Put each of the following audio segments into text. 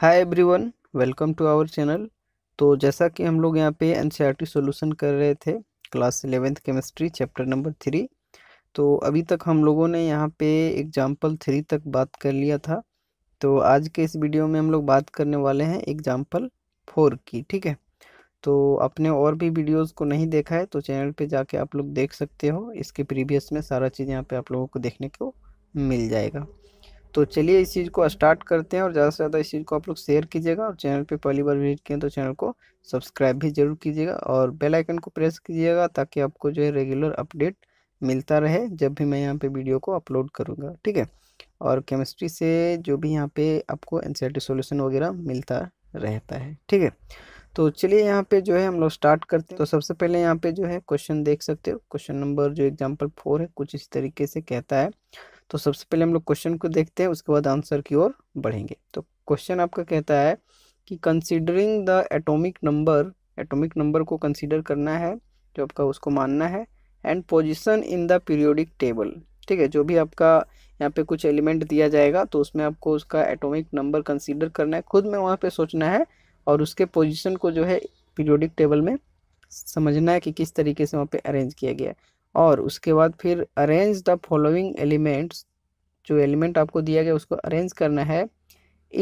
hi everyone welcome to our channel तो जैसा कि हम लोग यहाँ पे एन सी सॉल्यूशन कर रहे थे class eleventh chemistry chapter number three तो अभी तक हम लोगों ने यहाँ पे एग्जाम्पल थ्री तक बात कर लिया था तो आज के इस वीडियो में हम लोग बात करने वाले हैं एग्जाम्पल फोर की ठीक है तो आपने और भी वीडियोज़ को नहीं देखा है तो चैनल पर जाके आप लोग देख सकते हो इसके प्रीवियस में सारा चीज़ यहाँ पर आप लोगों को देखने को मिल जाएगा तो चलिए इस चीज़ को स्टार्ट करते हैं और ज़्यादा से ज़्यादा इस चीज़ को आप लोग शेयर कीजिएगा और चैनल पे पहली बार विजिट किए तो चैनल को सब्सक्राइब भी जरूर कीजिएगा और बेल आइकन को प्रेस कीजिएगा ताकि आपको जो है रेगुलर अपडेट मिलता रहे जब भी मैं यहाँ पे वीडियो को अपलोड करूँगा ठीक है और केमिस्ट्री से जो भी यहाँ पर आपको एन सी वगैरह मिलता रहता है ठीक है तो चलिए यहाँ पर जो है हम लोग स्टार्ट करते हैं तो सबसे पहले यहाँ पे जो है क्वेश्चन देख सकते हो क्वेश्चन नंबर जो एग्जाम्पल फोर है कुछ इस तरीके से कहता है तो सबसे पहले हम लोग क्वेश्चन को देखते हैं उसके बाद आंसर की ओर बढ़ेंगे तो क्वेश्चन आपका कहता है कि considering the atomic number atomic number को कंसीडर करना है जो आपका उसको मानना है and position in the periodic table ठीक है जो भी आपका यहाँ पे कुछ एलिमेंट दिया जाएगा तो उसमें आपको उसका एटॉमिक नंबर कंसीडर करना है खुद में वहाँ पे सोचना है और उसके पोजीशन को जो है पीरियोडिक टेबल में समझना है कि किस तरीके से वहाँ पे अरेंज किया गया है और उसके बाद फिर अरेंज द फॉलोइंग एलिमेंट्स जो एलिमेंट आपको दिया गया उसको अरेंज करना है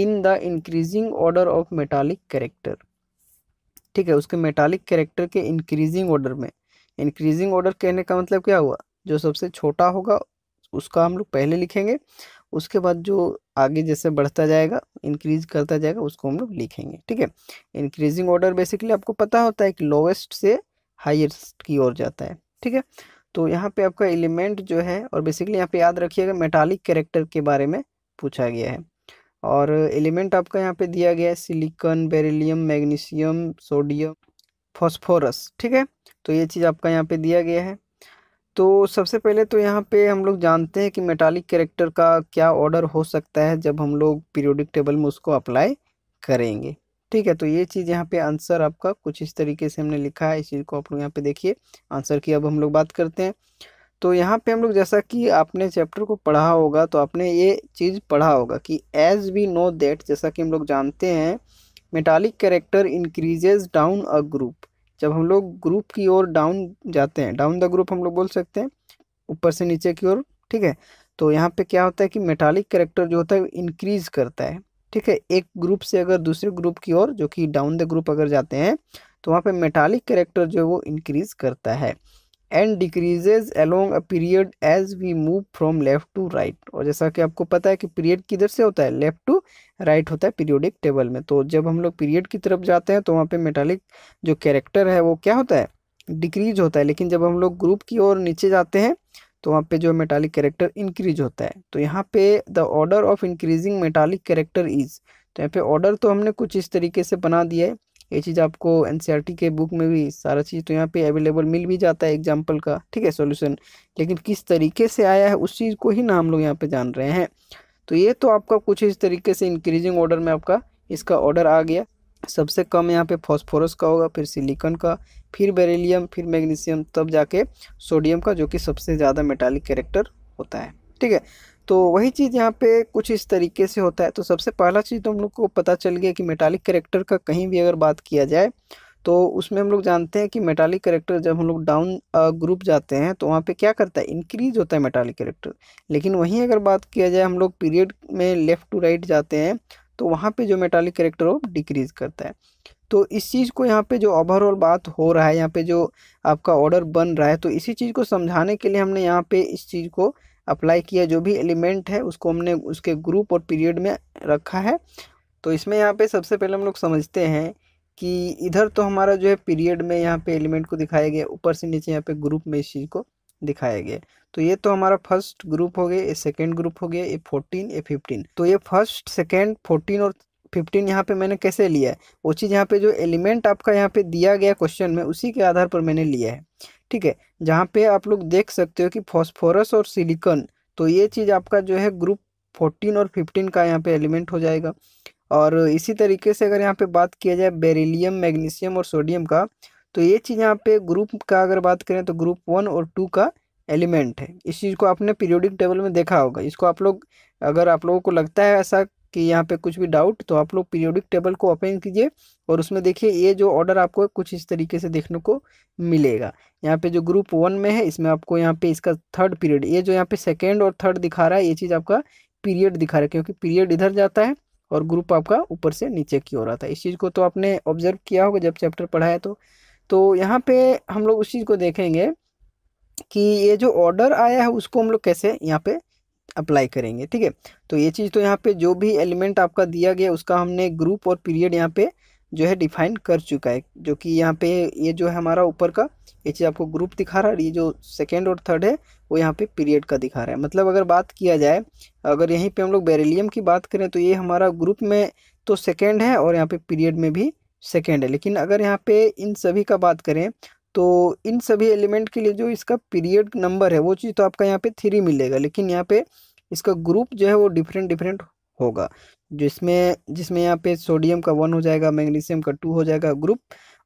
in the increasing order of metallic character ठीक है उसके मेटालिक कैरेक्टर के इंक्रीजिंग ऑर्डर में इंक्रीजिंग ऑर्डर कहने का मतलब क्या हुआ जो सबसे छोटा होगा उसका हम लोग पहले लिखेंगे उसके बाद जो आगे जैसे बढ़ता जाएगा इंक्रीज करता जाएगा उसको हम लोग लिखेंगे ठीक है इंक्रीजिंग ऑर्डर बेसिकली आपको पता होता है कि लोवेस्ट से हाइएस्ट की ओर जाता है ठीक है तो यहाँ पे आपका एलिमेंट जो है और बेसिकली यहाँ पे याद रखिएगा मेटालिक कैरेक्टर के बारे में पूछा गया है और एलिमेंट आपका यहाँ पे दिया गया है silicon beryllium magnesium sodium phosphorus ठीक है तो ये चीज़ आपका यहाँ पे दिया गया है तो सबसे पहले तो यहाँ पे हम लोग जानते हैं कि मेटालिक कैरेक्टर का क्या ऑर्डर हो सकता है जब हम लोग पीरियोडिक टेबल में उसको अप्लाई करेंगे ठीक है तो ये चीज़ यहाँ पे आंसर आपका कुछ इस तरीके से हमने लिखा है इस चीज़ को आप लोग यहाँ पे देखिए आंसर की अब हम लोग बात करते हैं तो यहाँ पे हम लोग जैसा कि आपने चैप्टर को पढ़ा होगा तो आपने ये चीज़ पढ़ा होगा कि एज वी नो दैट जैसा कि हम लोग जानते हैं metallic character increases down a group जब हम लोग ग्रुप की ओर डाउन जाते हैं डाउन द ग्रुप हम लोग बोल सकते हैं ऊपर से नीचे की ओर ठीक है तो यहाँ पे क्या होता है कि मेटालिक कैरेक्टर जो होता है इंक्रीज करता है ठीक है एक ग्रुप से अगर दूसरे ग्रुप की ओर जो कि डाउन द ग्रुप अगर जाते हैं तो वहाँ पे मेटालिक कैरेक्टर जो है वो इंक्रीज करता है and decreases along a period as we move from left to right और जैसा कि आपको पता है कि पीरियड किधर से होता है लेफ्ट टू राइट होता है पीरियोडिक टेबल में तो जब हम लोग पीरियड की तरफ जाते हैं तो वहाँ पे मेटालिक जो कैरेक्टर है वो क्या होता है डिक्रीज होता है लेकिन जब हम लोग ग्रुप की ओर नीचे जाते हैं तो वहाँ पे जो मेटालिक कैरेक्टर इंक्रीज होता है तो यहाँ पे the order of increasing metallic character is तो यहाँ पे ऑर्डर तो हमने कुछ इस तरीके से बना दिया है ये चीज़ आपको एन e के बुक में भी सारा चीज़ तो यहाँ पे अवेलेबल मिल भी जाता है एग्जाम्पल का ठीक है सोल्यूशन लेकिन किस तरीके से आया है उस चीज़ को ही ना हम लोग यहाँ पे जान रहे हैं तो ये तो आपका कुछ इस तरीके से इंक्रीजिंग ऑर्डर में आपका इसका ऑर्डर आ गया सबसे कम यहाँ पे फॉस्फोरस का होगा फिर सिलिकन का फिर बेरेलीम फिर मैग्नीशियम तब जाके सोडियम का जो कि सबसे ज़्यादा मेटालिक कैरेक्टर होता है ठीक है तो वही चीज़ यहाँ पे कुछ इस तरीके से होता है तो सबसे पहला चीज़ तो हम लोग को पता चल गया कि मेटालिक करेक्टर का कहीं भी अगर बात किया जाए तो उसमें हम लोग जानते हैं कि मेटालिक करेक्टर जब हम लोग डाउन ग्रुप जाते हैं तो वहाँ पे क्या करता है इंक्रीज होता है मेटालिक करेक्टर लेकिन वहीं अगर बात किया जाए हम लोग पीरियड में लेफ़्ट टू राइट जाते हैं तो वहाँ पे जो मेटालिक करेक्टर ऑफ डिक्रीज करता है तो इस चीज़ को यहाँ पे जो ओवरऑल बात हो रहा है यहाँ पे जो आपका ऑर्डर बन रहा है तो इसी चीज़ को समझाने के लिए हमने यहाँ पे इस चीज़ को अप्लाई किया जो भी एलिमेंट है उसको हमने उसके ग्रुप और पीरियड में रखा है तो इसमें यहाँ पे सबसे पहले हम लोग समझते हैं कि इधर तो हमारा जो है पीरियड में यहाँ पे एलिमेंट को दिखाया गया ऊपर से नीचे यहाँ पे ग्रुप में इस चीज़ को दिखाया गया तो ये तो हमारा फर्स्ट ग्रुप हो गया ये सेकेंड ग्रुप हो गया ये फोर्टीन ए फिफ्टीन तो ये फर्स्ट सेकेंड फोर्टीन और फिफ्टीन यहाँ पे मैंने कैसे लिया है वो चीज़ यहाँ पे जो एलिमेंट आपका यहाँ पे दिया गया क्वेश्चन में उसी के आधार पर मैंने लिया है ठीक है जहाँ पे आप लोग देख सकते हो कि फॉस्फोरस और सिलिकन तो ये चीज़ आपका जो है ग्रुप फोर्टीन और फिफ्टीन का यहाँ पे एलिमेंट हो जाएगा और इसी तरीके से अगर यहाँ पे बात किया जाए बेरिलियम मैग्नीशियम और सोडियम का तो ये चीज़ यहाँ पे ग्रुप का अगर बात करें तो ग्रुप वन और टू का एलिमेंट है इस चीज़ को आपने पीरियोडिक टेबल में देखा होगा इसको आप लोग अगर आप लोगों को लगता है ऐसा कि यहाँ पे कुछ भी डाउट तो आप लोग पीरियोडिक टेबल को ओपन कीजिए और उसमें देखिए ये जो ऑर्डर आपको कुछ इस तरीके से देखने को मिलेगा यहाँ पे जो ग्रुप वन में है इसमें आपको यहाँ पे इसका थर्ड पीरियड ये जो यहाँ पे सेकेंड और थर्ड दिखा रहा है ये चीज़ आपका पीरियड दिखा रहा है क्योंकि पीरियड इधर जाता है और ग्रुप आपका ऊपर से नीचे की ओर आता है इस चीज़ को तो आपने ऑब्जर्व किया होगा जब चैप्टर पढ़ाया तो तो यहाँ पे हम लोग उस चीज़ को देखेंगे कि ये जो ऑर्डर आया है उसको हम लोग कैसे यहाँ पे अप्लाई करेंगे ठीक है तो ये चीज़ तो यहाँ पे जो भी एलिमेंट आपका दिया गया उसका हमने ग्रुप और पीरियड यहाँ पे जो है डिफाइन कर चुका है जो कि यहाँ पे ये जो है हमारा ऊपर का ये चीज़ आपको ग्रुप दिखा रहा है ये जो सेकेंड और थर्ड है वो यहाँ पे पीरियड का दिखा रहा है मतलब अगर बात किया जाए अगर यहीं पे हम लोग बेरिलियम की बात करें तो ये हमारा ग्रुप में तो सेकेंड है और यहाँ पे पीरियड में भी सेकेंड है लेकिन अगर यहाँ पे इन सभी का बात करें तो इन सभी एलिमेंट के लिए जो इसका पीरियड नंबर है वो चीज़ तो आपका यहाँ पे थ्री मिलेगा लेकिन यहाँ पे इसका ग्रुप जो है वो डिफरेंट डिफरेंट होगा जिसमें जिसमें यहाँ पे सोडियम का वन हो जाएगा मैग्नीशियम का टू हो जाएगा ग्रुप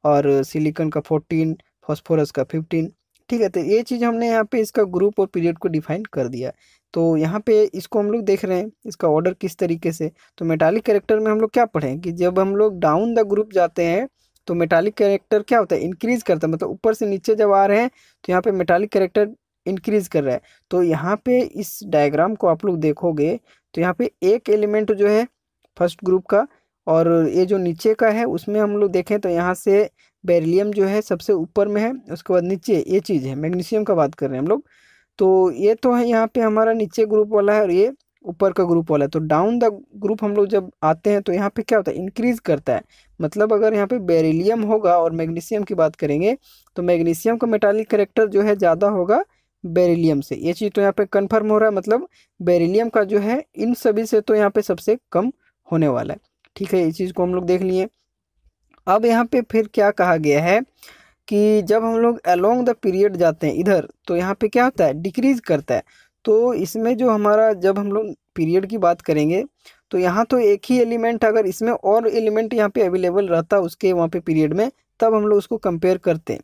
और सिलिकन का फोर्टीन फॉस्फोरस का फिफ्टीन ठीक है तो ये चीज़ हमने यहाँ पे इसका ग्रुप और पीरियड को डिफाइन कर दिया तो यहाँ पे इसको हम लोग देख रहे हैं इसका ऑर्डर किस तरीके से तो मेटालिक कैरेक्टर में हम लोग क्या पढ़ें कि जब हम लोग डाउन द ग्रुप जाते हैं तो मेटालिक कैरेक्टर क्या होता है इंक्रीज़ करता है मतलब ऊपर से नीचे जब आ रहे हैं तो यहाँ पे मेटालिक कैरेक्टर इंक्रीज़ कर रहा है तो यहाँ पे इस डायग्राम को आप लोग देखोगे तो यहाँ पे एक एलिमेंट जो है फर्स्ट ग्रुप का और ये जो नीचे का है उसमें हम लोग देखें तो यहाँ से बेरिलियम जो है सबसे ऊपर में है उसके बाद नीचे ये चीज़ है मैग्नीशियम का बात कर रहे हैं हम लोग तो ये तो है यहाँ पे हमारा नीचे ग्रुप वाला है और ये ऊपर का ग्रुप वाला है तो डाउन द ग्रुप हम लोग जब आते हैं तो यहाँ पे क्या होता है इंक्रीज़ करता है मतलब अगर यहाँ पे बेरिलियम होगा और मैग्नीशियम की बात करेंगे तो मैग्नीशियम का मेटालिक करेक्टर जो है ज़्यादा होगा बेरिलियम से ये चीज़ तो यहाँ पर कन्फर्म हो रहा है मतलब बेरिलियम का जो है इन सभी से तो यहाँ पर सबसे कम होने वाला है ठीक है इस चीज़ को हम लोग देख लिए अब यहाँ पे फिर क्या कहा गया है कि जब हम लोग अलोंग द पीरियड जाते हैं इधर तो यहाँ पे क्या होता है डिक्रीज़ करता है तो इसमें जो हमारा जब हम लोग पीरियड की बात करेंगे तो यहाँ तो एक ही एलिमेंट अगर इसमें और एलिमेंट यहाँ पे अवेलेबल रहता उसके वहाँ पे पीरियड में तब हम लोग उसको कंपेयर करते हैं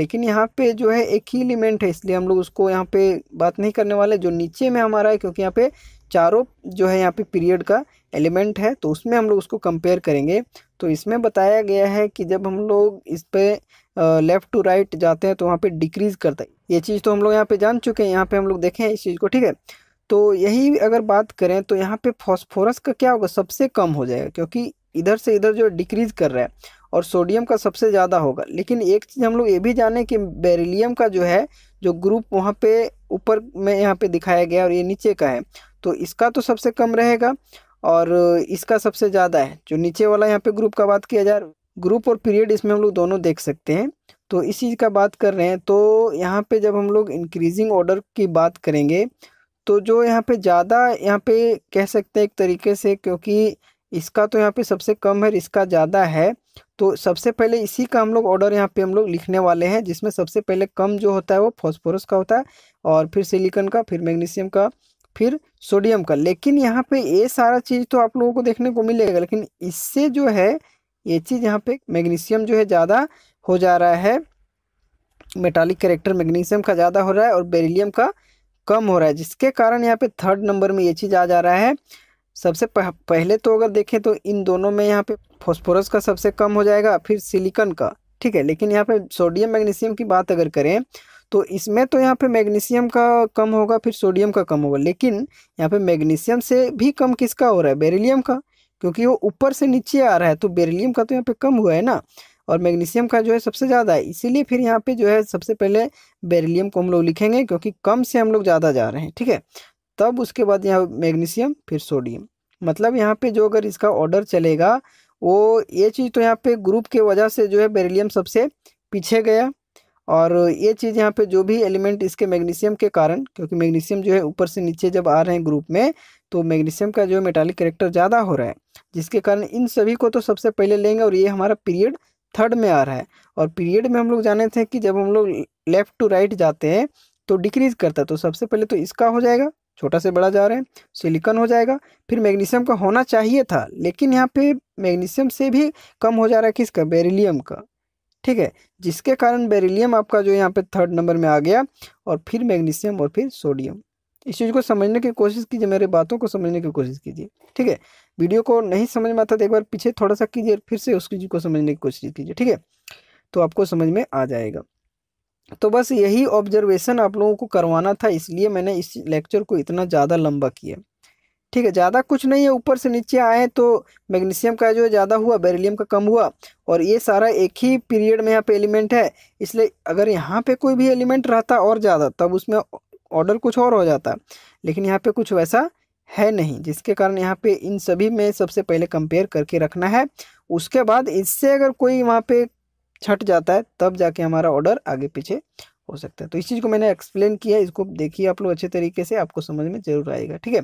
लेकिन यहाँ पे जो है एक ही एलिमेंट है इसलिए हम लोग उसको यहाँ पे बात नहीं करने वाले जो नीचे में हमारा है क्योंकि यहाँ पे चारों जो है यहाँ पे पीरियड का एलिमेंट है तो उसमें हम लोग उसको कंपेयर करेंगे तो इसमें बताया गया है कि जब हम लोग इस पर लेफ़्ट टू राइट जाते हैं तो वहाँ पे डिक्रीज़ करता है ये चीज़ तो हम लोग यहाँ पे जान चुके हैं यहाँ पे हम लोग देखें इस चीज़ को ठीक है तो यही अगर बात करें तो यहाँ पे फॉस्फोरस का क्या होगा सबसे कम हो जाएगा क्योंकि इधर से इधर जो डिक्रीज़ कर रहा है और सोडियम का सबसे ज़्यादा होगा लेकिन एक चीज़ हम लोग ये भी जाने कि बेरिलियम का जो है जो ग्रुप वहाँ पे ऊपर में यहाँ पे दिखाया गया और ये नीचे का है तो इसका तो सबसे कम रहेगा और इसका सबसे ज़्यादा है जो नीचे वाला यहाँ पे ग्रुप का बात किया जाए ग्रुप और पीरियड इसमें हम लोग दोनों देख सकते हैं तो इसी का बात कर रहे हैं तो यहाँ पे जब हम लोग इंक्रीजिंग ऑर्डर की बात करेंगे तो जो यहाँ पे ज़्यादा यहाँ पे कह सकते हैं एक तरीके से क्योंकि इसका तो यहाँ पे सबसे कम है इसका ज़्यादा है तो सबसे पहले इसी का हम लोग ऑर्डर यहाँ पे हम लोग लिखने वाले हैं जिसमें सबसे पहले कम जो होता है वो फॉस्फोरस का होता है और फिर सिलिकन का फिर मैग्नीशियम का फिर सोडियम का लेकिन यहाँ पे ये सारा चीज तो आप लोगों को देखने को मिलेगा लेकिन इससे जो है ये चीज यहाँ पे मैग्नीशियम जो है ज़्यादा हो जा रहा है मेटालिक करेक्टर मैग्नीशियम का ज़्यादा हो रहा है और बेरिलियम का कम हो रहा है जिसके कारण यहाँ पे थर्ड नंबर में ये चीज़ आ जा रहा है सबसे पह, पहले तो अगर देखें तो इन दोनों में यहाँ पे फॉस्फोरस का सबसे कम हो जाएगा फिर सिलिकन का ठीक है लेकिन यहाँ पे सोडियम मैग्नीशियम की बात अगर करें तो इसमें तो यहाँ पे मैग्नीशियम का कम होगा फिर सोडियम का कम होगा लेकिन यहाँ पे मैग्नीशियम से भी कम किसका हो रहा है बेरिलियम का क्योंकि वो ऊपर से नीचे आ रहा है तो बेरिलियम का तो यहाँ पे कम हुआ है ना और मैग्नीशियम का जो है सबसे ज़्यादा है इसीलिए फिर यहाँ पे जो है सबसे पहले बेरिलियम को हम लोग लिखेंगे क्योंकि कम से हम लोग ज़्यादा जा रहे हैं ठीक है तब उसके बाद यहाँ मैग्नीशियम फिर सोडियम मतलब यहाँ पर जो अगर इसका ऑर्डर चलेगा वो ये चीज़ तो यहाँ पे ग्रुप के वजह से जो है बेरिलियम सबसे पीछे गया और ये चीज़ यहाँ पे जो भी एलिमेंट इसके मैग्नीशियम के कारण क्योंकि मैग्नीशियम जो है ऊपर से नीचे जब आ रहे हैं ग्रुप में तो मैग्नीशियम का जो मेटालिक करेक्टर ज़्यादा हो रहा है जिसके कारण इन सभी को तो सबसे पहले लेंगे और ये हमारा पीरियड थर्ड में आ रहा है और पीरियड में हम लोग जाने थे कि जब हम लोग लेफ़्ट टू राइट जाते हैं तो डिक्रीज करता तो सबसे पहले तो इसका हो जाएगा छोटा से बड़ा जा रहे हैं सिलिकन हो जाएगा फिर मैग्नीशियम का होना चाहिए था लेकिन यहाँ पे मैग्नीशियम से भी कम हो जा रहा है किसका बेरिलियम का ठीक है जिसके कारण बेरिलियम आपका जो यहाँ पे थर्ड नंबर में आ गया और फिर मैग्नीशियम और फिर सोडियम इस चीज़ को समझने की कोशिश कीजिए मेरे बातों को समझने की कोशिश कीजिए ठीक है वीडियो को नहीं समझ में आता तो एक बार पीछे थोड़ा सा कीजिए फिर से उस चीज़ को समझने की कोशिश कीजिए ठीक है तो आपको समझ में आ जाएगा तो बस यही ऑब्जर्वेशन आप लोगों को करवाना था इसलिए मैंने इस लेक्चर को इतना ज़्यादा लंबा किया ठीक है ज़्यादा कुछ नहीं है ऊपर से नीचे आए तो मैग्नीशियम का जो है ज़्यादा हुआ बेरिलियम का कम हुआ और ये सारा एक ही पीरियड में यहाँ पे एलिमेंट है इसलिए अगर यहाँ पे कोई भी एलिमेंट रहता और ज़्यादा तब उसमें ऑर्डर कुछ और हो जाता लेकिन यहाँ पे कुछ वैसा है नहीं जिसके कारण यहाँ पे इन सभी में सबसे पहले कंपेयर करके रखना है उसके बाद इससे अगर कोई वहाँ पर छट जाता है तब जाके हमारा ऑर्डर आगे पीछे हो सकता है तो इस चीज़ को मैंने एक्सप्लेन किया इसको देखिए आप लोग अच्छे तरीके से आपको समझ में जरूर आएगा ठीक है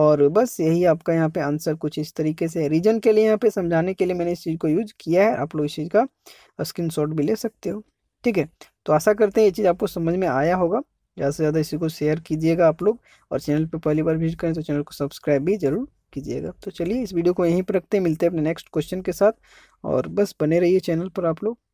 और बस यही आपका यहाँ पे आंसर कुछ इस तरीके से रीजन के लिए यहाँ पे समझाने के लिए मैंने इस चीज़ को यूज किया है आप लोग इस चीज़ का शॉट भी ले सकते हो ठीक है तो आशा करते हैं ये चीज़ आपको समझ में आया होगा ज़्यादा से ज़्यादा इसी को शेयर कीजिएगा आप लोग और चैनल पर पहली बार विजिट करें तो चैनल को सब्सक्राइब भी जरूर कीजिएगा तो चलिए इस वीडियो को यहीं पर रखते हैं मिलते हैं अपने नेक्स्ट क्वेश्चन के साथ और बस बने रहिए चैनल पर आप लोग